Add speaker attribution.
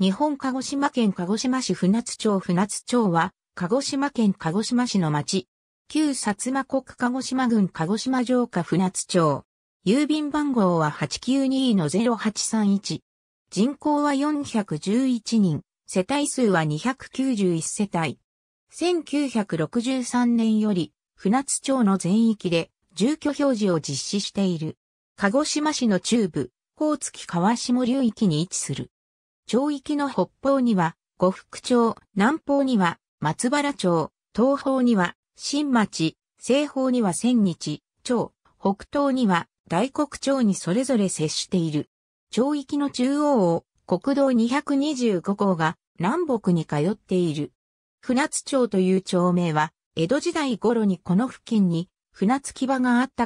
Speaker 1: 日本鹿児島県鹿児島市船津町船津町は、鹿児島県鹿児島市の町。旧薩摩国鹿児島郡鹿児島城下船津町。郵便番号は892-0831。人口は411人。世帯数は291世帯。1963年より、船津町の全域で住居表示を実施している。鹿児島市の中部、大月川下流域に位置する。町域の北方には、呉服町、南方には、松原町、東方には、新町、西方には千日、町、北東には、大黒町にそれぞれ接している。町域の中央を、国道225号が、南北に通っている。船津町という町名は、江戸時代頃にこの付近に船津木場があったこと